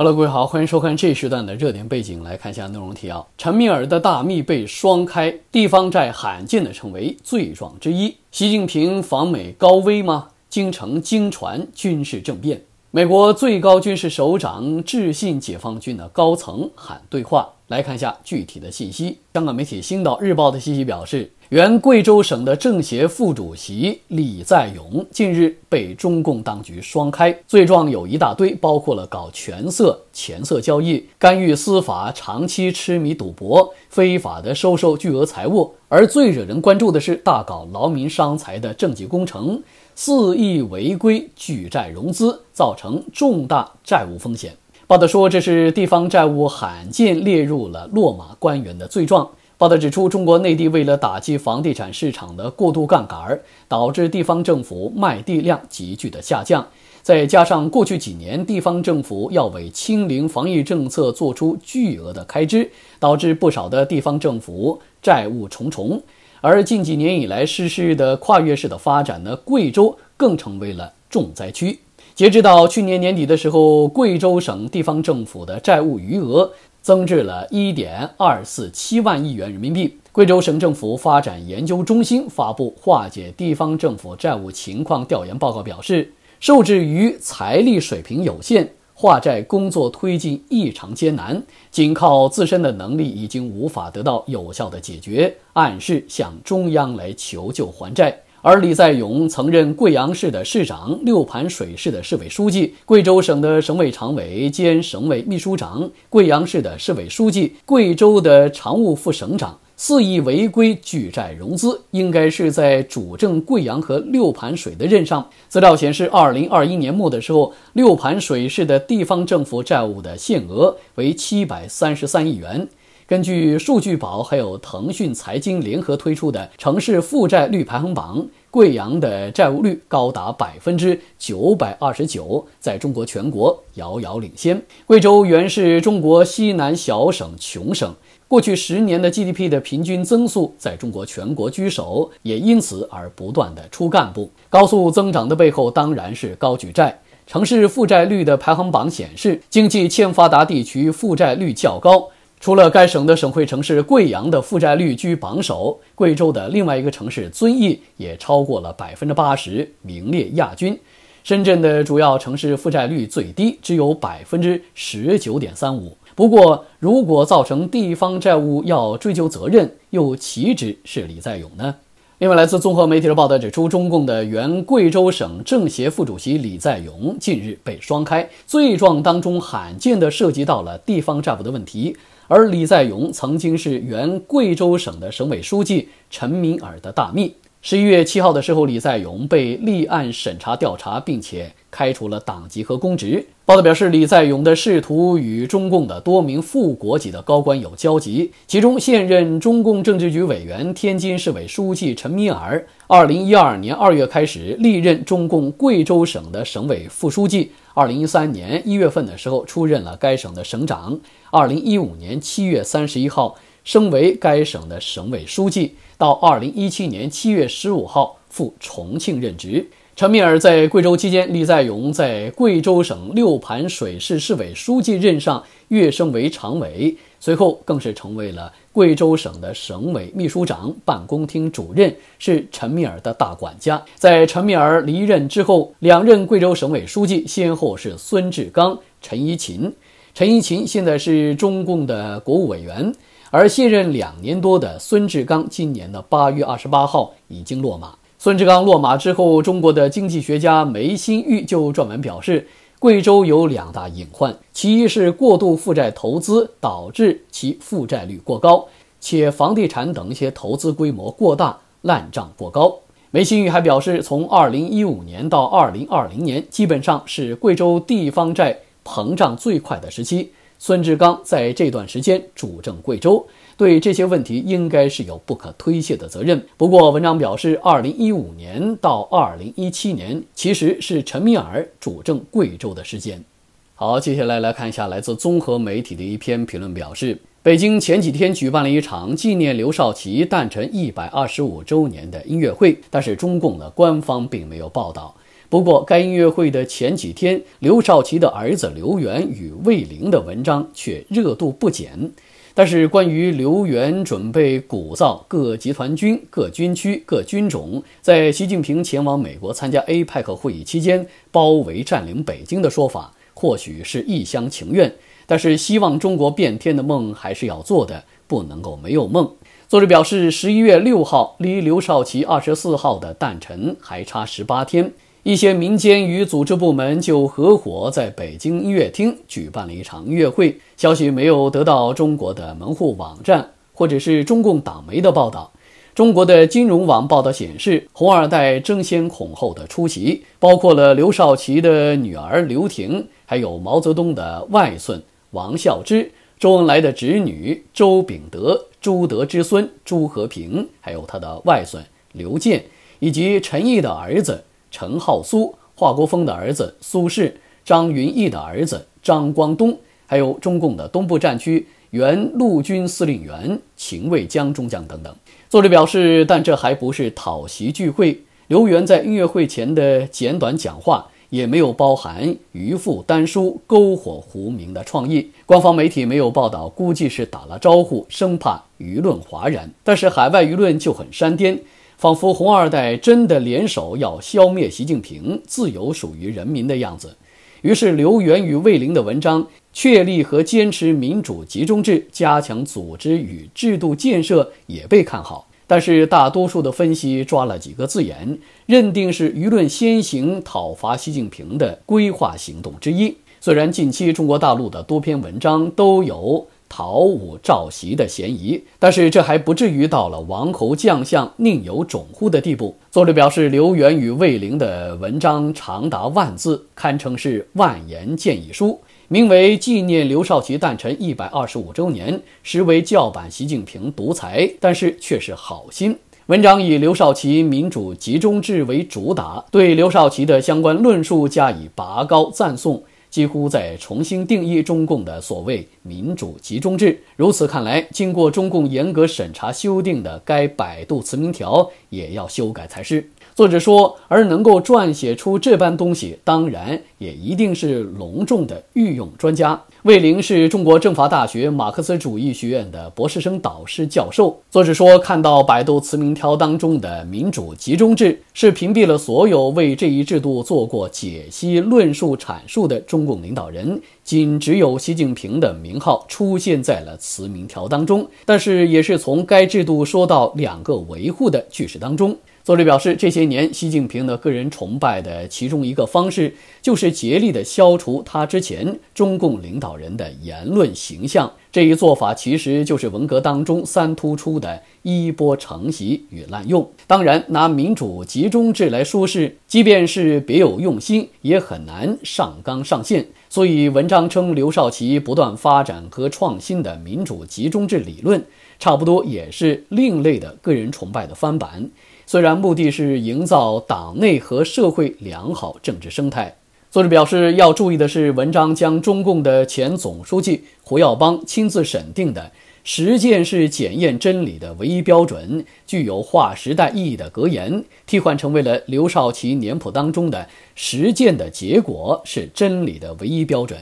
Hello，各位好，欢迎收看这时段的热点背景，来看一下内容提要：陈米尔的大秘被双开，地方债罕见的成为罪状之一。习近平访美高危吗？京城惊传军事政变，美国最高军事首长致信解放军的高层喊对话。来看一下具体的信息。香港媒体《星岛日报》的信息表示，原贵州省的政协副主席李在勇近日被中共当局双开，罪状有一大堆，包括了搞权色钱色交易、干预司法、长期痴迷赌博、非法的收受巨额财物，而最惹人关注的是大搞劳民伤财的政绩工程，肆意违规举债融资，造成重大债务风险。报道说，这是地方债务罕见列入了落马官员的罪状。报道指出，中国内地为了打击房地产市场的过度杠杆，导致地方政府卖地量急剧的下降。再加上过去几年，地方政府要为清零防疫政策做出巨额的开支，导致不少的地方政府债务重重。而近几年以来，实施的跨越式的发展呢，贵州更成为了重灾区。截止到去年年底的时候，贵州省地方政府的债务余额增至了1.247万亿元人民币。贵州省政府发展研究中心发布化解地方政府债务情况调研报告表示，受制于财力水平有限，化债工作推进异常艰难，仅靠自身的能力已经无法得到有效的解决，暗示向中央来求救还债。而李在勇曾任贵阳市的市长、六盘水市的市委书记、贵州省的省委常委兼省委秘书长、贵阳市的市委书记、贵州的常务副省长，肆意违规举债融资，应该是在主政贵阳和六盘水的任上。资料显示，二零二一年末的时候，六盘水市的地方政府债务的限额为七百三十三亿元。根据数据宝还有腾讯财经联合推出的城市负债率排行榜，贵阳的债务率高达百分之九百二十九，在中国全国遥遥领先。贵州原是中国西南小省穷省，过去十年的 GDP 的平均增速在中国全国居首，也因此而不断的出干部。高速增长的背后当然是高举债。城市负债率的排行榜显示，经济欠发达地区负债率较高。除了该省的省会城市贵阳的负债率居榜首，贵州的另外一个城市遵义也超过了百分之八十，名列亚军。深圳的主要城市负债率最低，只有百分之十九点三五。不过，如果造成地方债务要追究责任，又岂止是李在勇呢？另外，来自综合媒体的报道指出，中共的原贵州省政协副主席李在勇近日被双开，罪状当中罕见地涉及到了地方债务的问题。而李在勇曾经是原贵州省的省委书记陈敏尔的大秘。十一月七号的时候，李在勇被立案审查调查，并且开除了党籍和公职。报道表示，李在勇的仕途与中共的多名副国级的高官有交集，其中现任中共政治局委员、天津市委书记陈敏尔，二零一二年二月开始历任中共贵州省的省委副书记，二零一三年一月份的时候出任了该省的省长，二零一五年七月三十一号。升为该省的省委书记，到二零一七年七月十五号赴重庆任职。陈敏尔在贵州期间，李在勇在贵州省六盘水市市委书记任上，跃升为常委，随后更是成为了贵州省的省委秘书长、办公厅主任，是陈敏尔的大管家。在陈敏尔离任之后，两任贵州省委书记先后是孙志刚、陈一琴。陈一琴现在是中共的国务委员。而卸任两年多的孙志刚，今年的八月二十八号已经落马。孙志刚落马之后，中国的经济学家梅新玉就撰文表示，贵州有两大隐患，其一是过度负债投资导致其负债率过高，且房地产等一些投资规模过大，烂账过高。梅新玉还表示，从二零一五年到二零二零年，基本上是贵州地方债膨胀最快的时期。孙志刚在这段时间主政贵州，对这些问题应该是有不可推卸的责任。不过，文章表示，二零一五年到二零一七年其实是陈敏尔主政贵州的时间。好，接下来来看一下来自综合媒体的一篇评论，表示北京前几天举办了一场纪念刘少奇诞辰一百二十五周年的音乐会，但是中共的官方并没有报道。不过，该音乐会的前几天，刘少奇的儿子刘源与魏玲的文章却热度不减。但是，关于刘源准备鼓噪各集团军、各军区、各军种，在习近平前往美国参加 APEC 会议期间包围占领北京的说法，或许是一厢情愿。但是，希望中国变天的梦还是要做的，不能够没有梦。作者表示，十一月六号离刘少奇二十四号的诞辰还差十八天。一些民间与组织部门就合伙在北京音乐厅举办了一场音乐会。消息没有得到中国的门户网站或者是中共党媒的报道。中国的金融网报道显示，红二代争先恐后的出席，包括了刘少奇的女儿刘婷，还有毛泽东的外孙王孝之、周恩来的侄女周秉德、朱德之孙朱和平，还有他的外孙刘健，以及陈毅的儿子。陈浩苏、华国锋的儿子苏轼、张云逸的儿子张光东，还有中共的东部战区原陆军司令员秦卫江中将等等。作者表示，但这还不是讨席聚会。刘源在音乐会前的简短讲话也没有包含渔父、丹书、篝火、湖明的创意。官方媒体没有报道，估计是打了招呼，生怕舆论哗然。但是海外舆论就很山颠，仿佛红二代真的联手要消灭习近平，自由属于人民的样子。于是刘源与魏凌的文章确立和坚持民主集中制，加强组织与制度建设也被看好。但是大多数的分析抓了几个字眼，认定是舆论先行讨伐习近平的规划行动之一。虽然近期中国大陆的多篇文章都有。讨武赵熙的嫌疑，但是这还不至于到了王侯将相宁有种乎的地步。作者表示，刘元与魏玲的文章长达万字，堪称是万言建议书，名为纪念刘少奇诞辰一百二十五周年，实为叫板习近平独裁，但是却是好心。文章以刘少奇民主集中制为主打，对刘少奇的相关论述加以拔高赞颂。几乎在重新定义中共的所谓民主集中制。如此看来，经过中共严格审查修订的该百度词条也要修改才是。作者说，而能够撰写出这般东西，当然也一定是隆重的御用专家。魏玲是中国政法大学马克思主义学院的博士生导师、教授。作者说，看到百度词明条当中的“民主集中制”是屏蔽了所有为这一制度做过解析、论述、阐述的中共领导人，仅只有习近平的名号出现在了词明条当中，但是也是从该制度说到两个维护的句式当中。作者表示，这些年习近平的个人崇拜的其中一个方式，就是竭力的消除他之前中共领导人的言论形象。这一做法其实就是文革当中三突出的衣波承袭与滥用。当然，拿民主集中制来说事，即便是别有用心，也很难上纲上线。所以，文章称刘少奇不断发展和创新的民主集中制理论，差不多也是另类的个人崇拜的翻版。虽然目的是营造党内和社会良好政治生态，作者表示要注意的是，文章将中共的前总书记胡耀邦亲自审定的“实践是检验真理的唯一标准”具有划时代意义的格言，替换成为了刘少奇年谱当中的“实践的结果是真理的唯一标准”，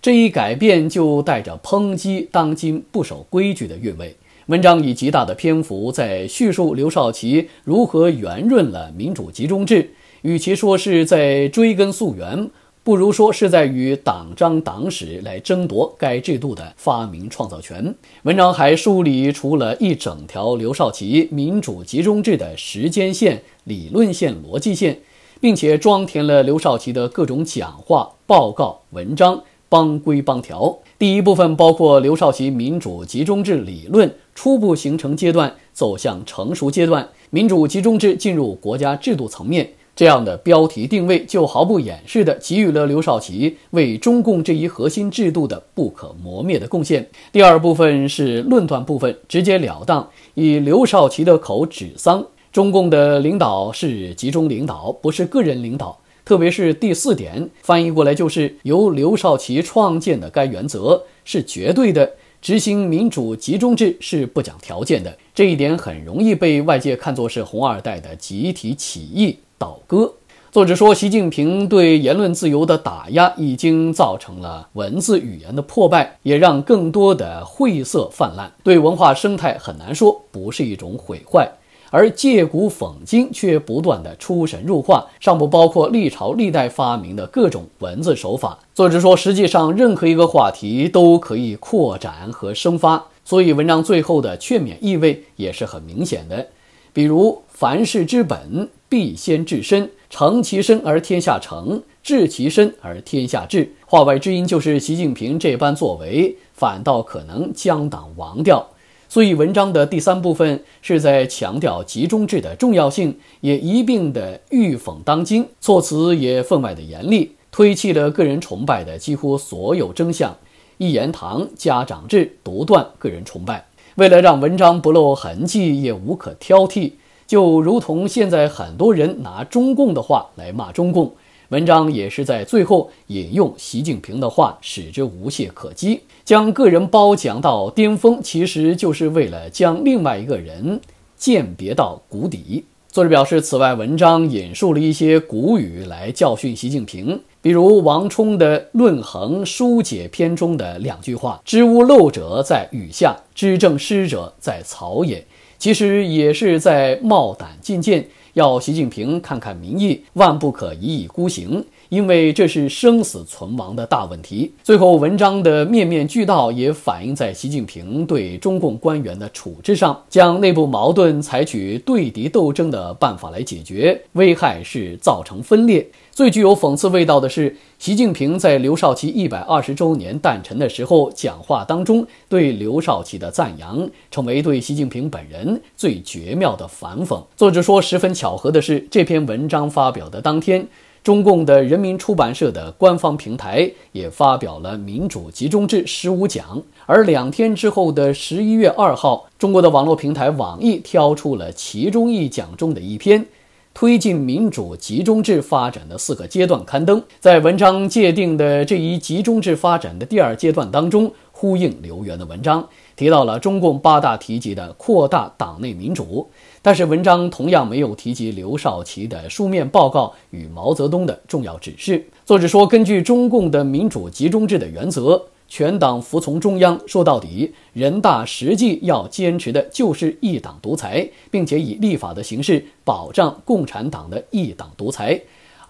这一改变就带着抨击当今不守规矩的韵味。文章以极大的篇幅在叙述刘少奇如何圆润了民主集中制，与其说是在追根溯源，不如说是在与党章党史来争夺该制度的发明创造权。文章还梳理出了一整条刘少奇民主集中制的时间线、理论线、逻辑线，并且装填了刘少奇的各种讲话、报告、文章、帮规帮条。第一部分包括刘少奇民主集中制理论。初步形成阶段走向成熟阶段，民主集中制进入国家制度层面，这样的标题定位就毫不掩饰的给予了刘少奇为中共这一核心制度的不可磨灭的贡献。第二部分是论断部分，直截了当，以刘少奇的口指桑，中共的领导是集中领导，不是个人领导，特别是第四点，翻译过来就是由刘少奇创建的该原则是绝对的。执行民主集中制是不讲条件的，这一点很容易被外界看作是红二代的集体起义倒戈。作者说，习近平对言论自由的打压已经造成了文字语言的破败，也让更多的晦涩泛滥，对文化生态很难说不是一种毁坏。而借古讽今却不断的出神入化，尚不包括历朝历代发明的各种文字手法。作者说，实际上任何一个话题都可以扩展和生发，所以文章最后的劝勉意味也是很明显的。比如“凡事之本，必先治身；成其身而天下成，治其身而天下治。”话外之音就是，习近平这般作为，反倒可能将党亡掉。所以，文章的第三部分是在强调集中制的重要性，也一并的御讽当今，措辞也分外的严厉，推弃了个人崇拜的几乎所有真相，一言堂、家长制、独断、个人崇拜。为了让文章不露痕迹，也无可挑剔，就如同现在很多人拿中共的话来骂中共。文章也是在最后引用习近平的话，使之无懈可击，将个人褒奖到巅峰，其实就是为了将另外一个人鉴别到谷底。作者表示，此外，文章引述了一些古语来教训习近平，比如王充的《论衡疏解篇》中的两句话：“知屋漏者在雨下，知政失者在草野。”其实也是在冒胆进谏。要习近平看看民意，万不可一意孤行。因为这是生死存亡的大问题。最后，文章的面面俱到也反映在习近平对中共官员的处置上，将内部矛盾采取对敌斗争的办法来解决，危害是造成分裂。最具有讽刺味道的是，习近平在刘少奇一百二十周年诞辰的时候讲话当中对刘少奇的赞扬，成为对习近平本人最绝妙的反讽。作者说，十分巧合的是，这篇文章发表的当天。中共的人民出版社的官方平台也发表了《民主集中制十五讲》，而两天之后的十一月二号，中国的网络平台网易挑出了其中一讲中的一篇，《推进民主集中制发展的四个阶段》刊登。在文章界定的这一集中制发展的第二阶段当中，呼应刘源的文章。提到了中共八大提及的扩大党内民主，但是文章同样没有提及刘少奇的书面报告与毛泽东的重要指示。作者说，根据中共的民主集中制的原则，全党服从中央。说到底，人大实际要坚持的就是一党独裁，并且以立法的形式保障共产党的一党独裁。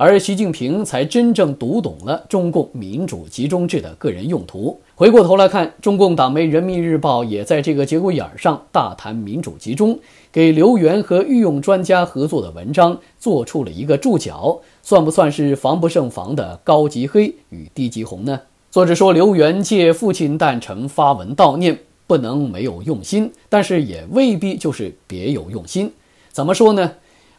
而习近平才真正读懂了中共民主集中制的个人用途。回过头来看，中共党媒《人民日报》也在这个节骨眼上大谈民主集中，给刘源和御用专家合作的文章做出了一个注脚，算不算是防不胜防的高级黑与低级红呢？作者说，刘源借父亲诞辰发文悼念，不能没有用心，但是也未必就是别有用心。怎么说呢？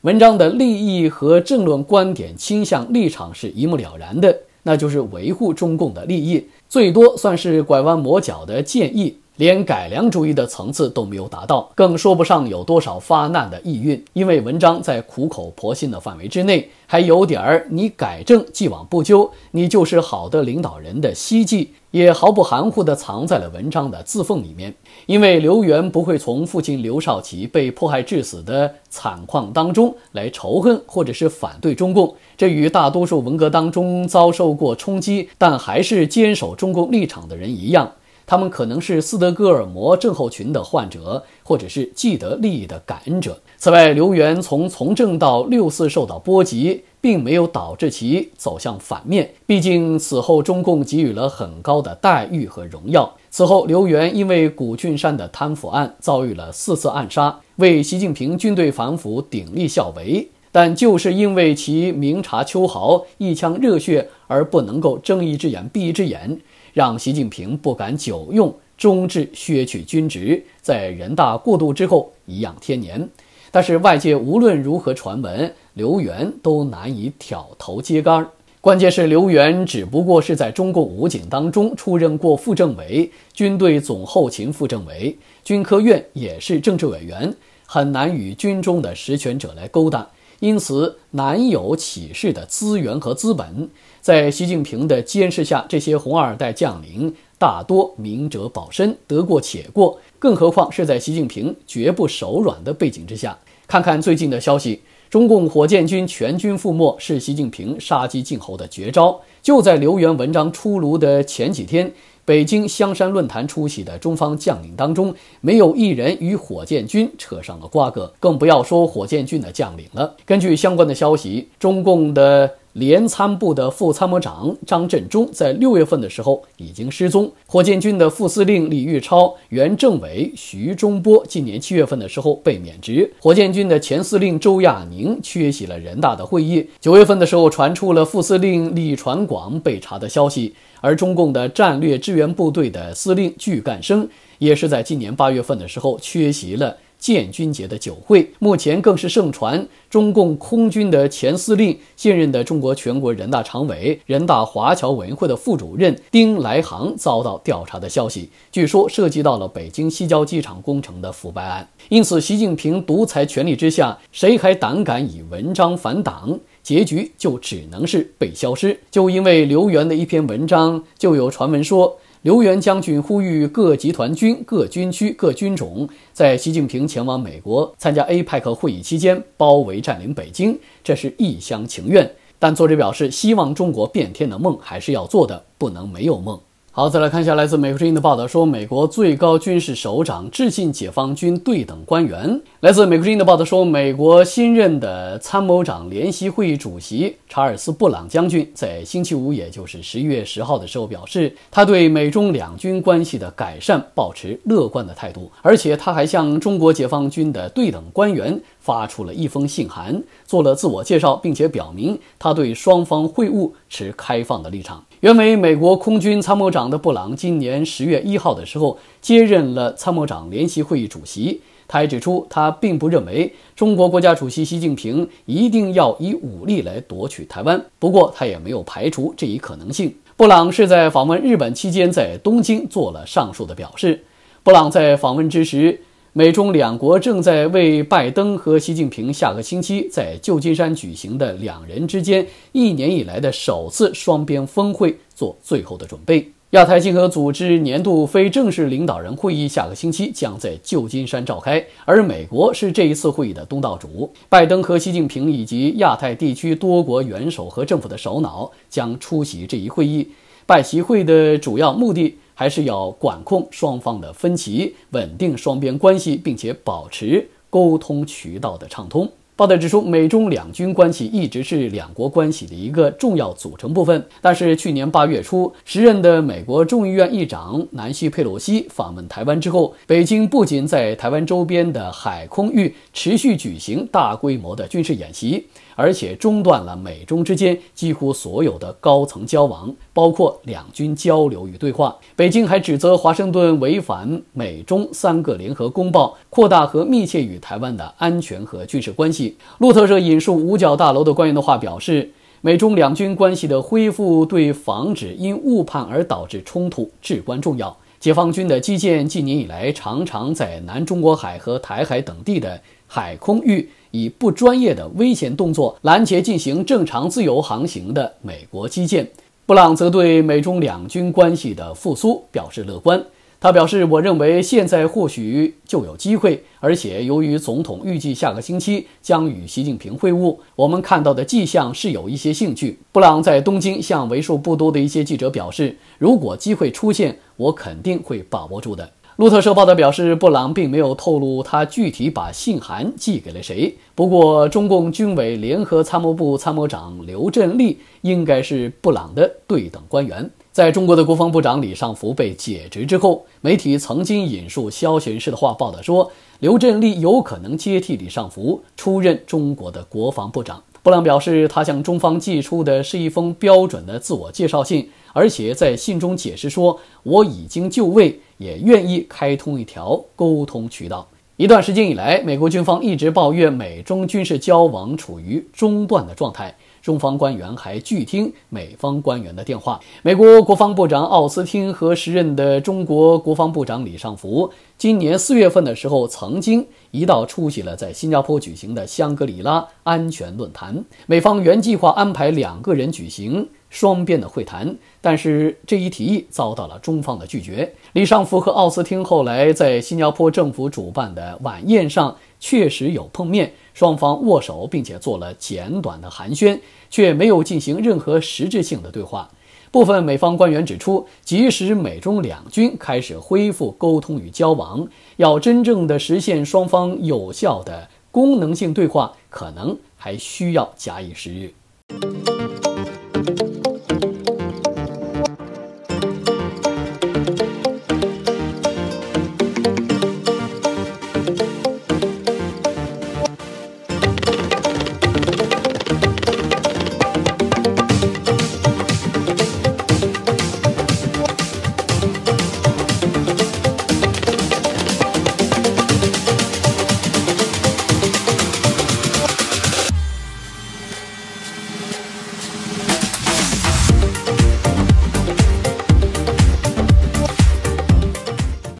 文章的利益和政论观点倾向立场是一目了然的，那就是维护中共的利益，最多算是拐弯抹角的建议。连改良主义的层次都没有达到，更说不上有多少发难的意蕴。因为文章在苦口婆心的范围之内，还有点儿你改正、既往不咎，你就是好的领导人的希冀，也毫不含糊地藏在了文章的字缝里面。因为刘源不会从父亲刘少奇被迫害致死的惨况当中来仇恨或者是反对中共，这与大多数文革当中遭受过冲击但还是坚守中共立场的人一样。他们可能是斯德哥尔摩症候群的患者，或者是既得利益的感恩者。此外，刘源从从政到六四受到波及，并没有导致其走向反面。毕竟此后中共给予了很高的待遇和荣耀。此后，刘源因为谷俊山的贪腐案遭遇了四次暗杀，为习近平军队反腐鼎力效为。但就是因为其明察秋毫、一腔热血，而不能够睁一只眼闭一只眼。让习近平不敢久用，终至削去军职，在人大过渡之后颐养天年。但是外界无论如何传闻，刘源都难以挑头揭竿。关键是刘源只不过是在中共武警当中出任过副政委、军队总后勤副政委、军科院也是政治委员，很难与军中的实权者来勾搭，因此难有起事的资源和资本。在习近平的监视下，这些红二代将领大多明哲保身，得过且过。更何况是在习近平绝不手软的背景之下。看看最近的消息，中共火箭军全军覆没是习近平杀鸡儆猴的绝招。就在刘源文章出炉的前几天，北京香山论坛出席的中方将领当中，没有一人与火箭军扯上了瓜葛，更不要说火箭军的将领了。根据相关的消息，中共的。联参部的副参谋长张振忠在六月份的时候已经失踪，火箭军的副司令李玉超、原政委徐中波今年七月份的时候被免职，火箭军的前司令周亚宁缺席了人大的会议，九月份的时候传出了副司令李传广被查的消息，而中共的战略支援部队的司令具干生也是在今年八月份的时候缺席了。建军节的酒会，目前更是盛传中共空军的前司令、现任的中国全国人大常委、人大华侨委员会的副主任丁来航遭到调查的消息，据说涉及到了北京西郊机场工程的腐败案。因此，习近平独裁权力之下，谁还胆敢以文章反党，结局就只能是被消失。就因为刘源的一篇文章，就有传闻说。刘源将军呼吁各集团军、各军区、各军种在习近平前往美国参加 APEC 会议期间包围占领北京，这是一厢情愿。但作者表示，希望中国变天的梦还是要做的，不能没有梦。好，再来看一下来自美国之音的报道，说美国最高军事首长致信解放军对等官员。来自美国之音的报道说，美国新任的参谋长联席会议主席查尔斯·布朗将军在星期五，也就是十一月十号的时候表示，他对美中两军关系的改善保持乐观的态度。而且他还向中国解放军的对等官员发出了一封信函，做了自我介绍，并且表明他对双方会晤持开放的立场。原为美国空军参谋长的布朗，今年十月一号的时候接任了参谋长联席会议主席。他还指出，他并不认为中国国家主席习近平一定要以武力来夺取台湾，不过他也没有排除这一可能性。布朗是在访问日本期间，在东京做了上述的表示。布朗在访问之时。美中两国正在为拜登和习近平下个星期在旧金山举行的两人之间一年以来的首次双边峰会做最后的准备。亚太经合组织年度非正式领导人会议下个星期将在旧金山召开，而美国是这一次会议的东道主。拜登和习近平以及亚太地区多国元首和政府的首脑将出席这一会议。拜习会的主要目的。还是要管控双方的分歧，稳定双边关系，并且保持沟通渠道的畅通。报道指出，美中两军关系一直是两国关系的一个重要组成部分。但是去年八月初，时任的美国众议院议长南希·佩洛西访问台湾之后，北京不仅在台湾周边的海空域持续举行大规模的军事演习。而且中断了美中之间几乎所有的高层交往，包括两军交流与对话。北京还指责华盛顿违反美中三个联合公报，扩大和密切与台湾的安全和军事关系。路透社引述五角大楼的官员的话表示，美中两军关系的恢复对防止因误判而导致冲突至关重要。解放军的基建近年来常常在南中国海和台海等地的海空域，以不专业的危险动作拦截进行正常自由航行的美国基建。布朗则对美中两军关系的复苏表示乐观。他表示：“我认为现在或许就有机会，而且由于总统预计下个星期将与习近平会晤，我们看到的迹象是有一些兴趣。”布朗在东京向为数不多的一些记者表示：“如果机会出现，我肯定会把握住的。”路透社报道表示，布朗并没有透露他具体把信函寄给了谁，不过中共军委联合参谋部参谋长刘振利应该是布朗的对等官员。在中国的国防部长李尚福被解职之后，媒体曾经引述肖玄士的话报道说，刘振利有可能接替李尚福出任中国的国防部长。布朗表示，他向中方寄出的是一封标准的自我介绍信，而且在信中解释说：“我已经就位，也愿意开通一条沟通渠道。”一段时间以来，美国军方一直抱怨美中军事交往处于中断的状态。中方官员还拒听美方官员的电话。美国国防部长奥斯汀和时任的中国国防部长李尚福，今年四月份的时候，曾经一道出席了在新加坡举行的香格里拉安全论坛。美方原计划安排两个人举行双边的会谈，但是这一提议遭到了中方的拒绝。李尚福和奥斯汀后来在新加坡政府主办的晚宴上确实有碰面。双方握手，并且做了简短的寒暄，却没有进行任何实质性的对话。部分美方官员指出，即使美中两军开始恢复沟通与交往，要真正的实现双方有效的功能性对话，可能还需要假以时日。